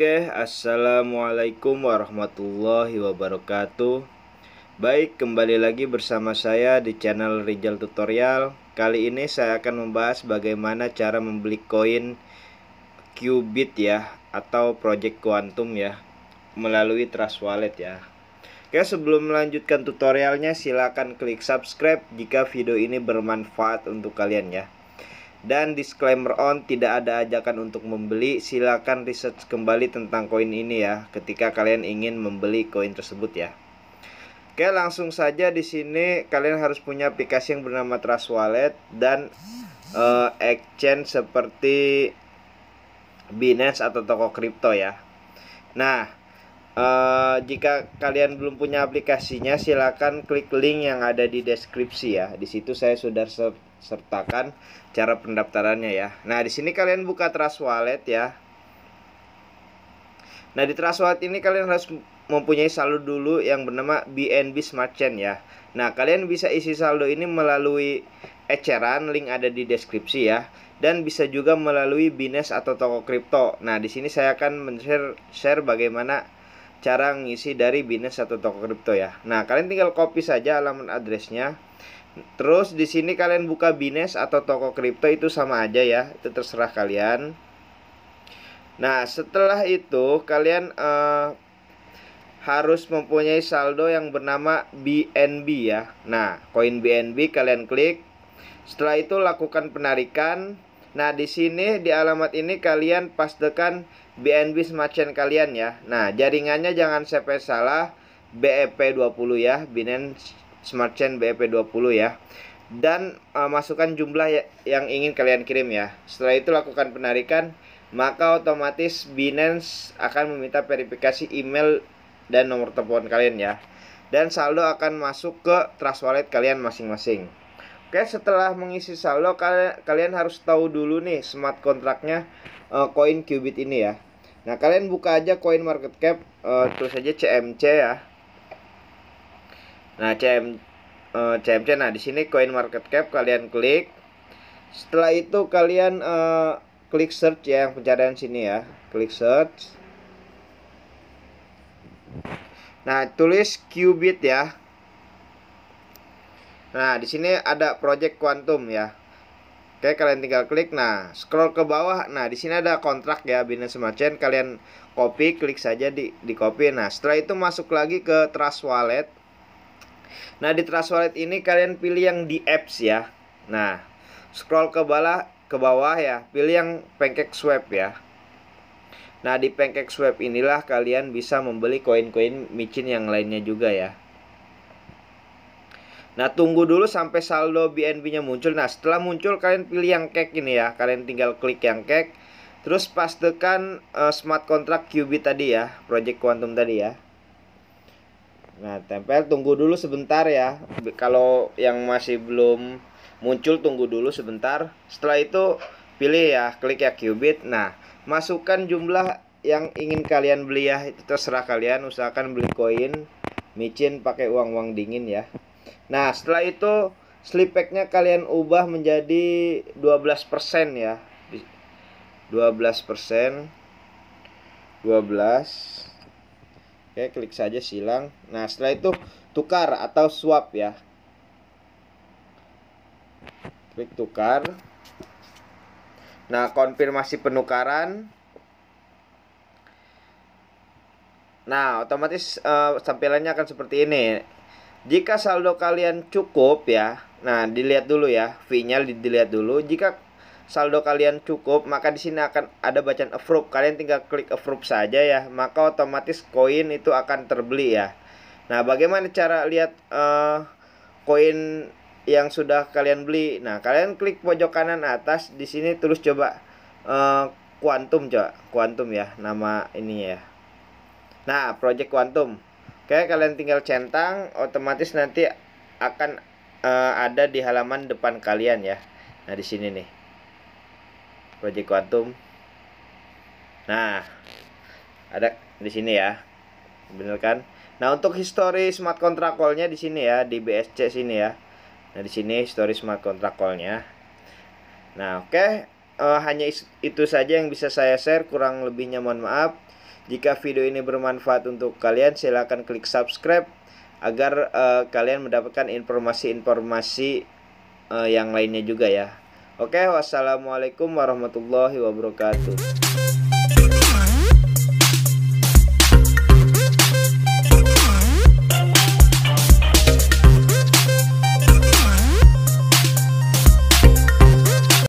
Oke, assalamualaikum warahmatullahi wabarakatuh. Baik, kembali lagi bersama saya di channel Rijal Tutorial. Kali ini saya akan membahas bagaimana cara membeli koin Qubit ya, atau Project Quantum ya, melalui Trust Wallet ya. Oke, sebelum melanjutkan tutorialnya, silakan klik subscribe jika video ini bermanfaat untuk kalian ya. Dan disclaimer on, tidak ada ajakan untuk membeli. Silakan research kembali tentang koin ini ya, ketika kalian ingin membeli koin tersebut ya. Oke, langsung saja di sini kalian harus punya aplikasi yang bernama Trust Wallet dan uh, exchange seperti Binance atau toko kripto ya. Nah, Uh, jika kalian belum punya aplikasinya, silakan klik link yang ada di deskripsi ya. Di situ saya sudah sertakan cara pendaftarannya ya. Nah, di sini kalian buka Trust Wallet ya. Nah, di Trust Wallet ini kalian harus mempunyai saldo dulu yang bernama BNB Smart Chain ya. Nah, kalian bisa isi saldo ini melalui eceran, link ada di deskripsi ya. Dan bisa juga melalui Binance atau toko kripto. Nah, di sini saya akan share share bagaimana cara ngisi dari Binance atau toko kripto ya. Nah, kalian tinggal copy saja alamat addressnya. Terus di sini kalian buka Binance atau toko kripto itu sama aja ya. Itu terserah kalian. Nah, setelah itu kalian eh, harus mempunyai saldo yang bernama BNB ya. Nah, koin BNB kalian klik. Setelah itu lakukan penarikan Nah, di sini di alamat ini kalian pastekan BNB Smart Chain kalian ya. Nah, jaringannya jangan sampai salah BEP20 ya, Binance Smart Chain BEP20 ya. Dan uh, masukkan jumlah ya, yang ingin kalian kirim ya. Setelah itu lakukan penarikan, maka otomatis Binance akan meminta verifikasi email dan nomor telepon kalian ya. Dan saldo akan masuk ke trust wallet kalian masing-masing. Oke, setelah mengisi saldo kalian harus tahu dulu nih smart kontraknya eh, koin uh, Qubit ini ya. Nah, kalian buka aja koin market cap uh, terus aja CMC ya. Nah, CM uh, eh, CMC nah di sini koin market cap kalian klik. Setelah itu kalian uh, klik search ya yang pencarian sini ya. Klik search. Nah, tulis Qubit ya. Nah, di sini ada project quantum ya. Oke, kalian tinggal klik. Nah, scroll ke bawah. Nah, di sini ada kontrak ya Binance Smart Chain. Kalian copy, klik saja di di copy. Nah, setelah itu masuk lagi ke Trust Wallet. Nah, di Trust Wallet ini kalian pilih yang di apps ya. Nah, scroll ke bawah ke bawah ya. Pilih yang pancake swap ya. Nah, di pancake swap inilah kalian bisa membeli koin-koin micin yang lainnya juga ya. Nah tunggu dulu sampai saldo BNB-nya muncul. Nah setelah muncul kalian pilih yang cake ini ya. Kalian tinggal klik yang cake. Terus pastikan uh, smart contract QB tadi ya, project quantum tadi ya. Nah tempel tunggu dulu sebentar ya. Kalau yang masih belum muncul tunggu dulu sebentar. Setelah itu pilih ya, klik ya qubit. Nah masukkan jumlah yang ingin kalian beli ya, itu terserah kalian. Usahakan beli koin, micin pakai uang uang dingin ya. Nah, setelah itu sleep packnya kalian ubah menjadi 12% ya. 12% 12 Oke, klik saja silang. Nah, setelah itu tukar atau swap ya. Klik tukar. Nah, konfirmasi penukaran. Nah, otomatis uh, tampilannya akan seperti ini. Jika saldo kalian cukup ya, nah dilihat dulu ya, v nya dilihat dulu. Jika saldo kalian cukup, maka di sini akan ada bacaan approve. Kalian tinggal klik approve saja ya, maka otomatis koin itu akan terbeli ya. Nah, bagaimana cara lihat eh, koin uh, yang sudah kalian beli? Nah, kalian klik pojok kanan atas di sini terus coba uh, eh, Quantum coba, Quantum ya nama ini ya. Nah, Project Quantum. Oke, kalian tinggal centang, otomatis nanti akan uh, ada di halaman depan kalian ya. Nah, di sini nih. Project Quantum. Nah, ada di sini ya. Bener kan? Nah, untuk history smart contract call-nya di sini ya, di BSC sini ya. Nah, di sini history smart contract call-nya. Nah, oke. Okay. Uh, eh, hanya itu saja yang bisa saya share, kurang lebihnya mohon maaf. Jika video ini bermanfaat untuk kalian, silahkan klik subscribe agar uh, kalian mendapatkan informasi-informasi uh, yang lainnya juga ya. Oke, wassalamualaikum warahmatullahi wabarakatuh.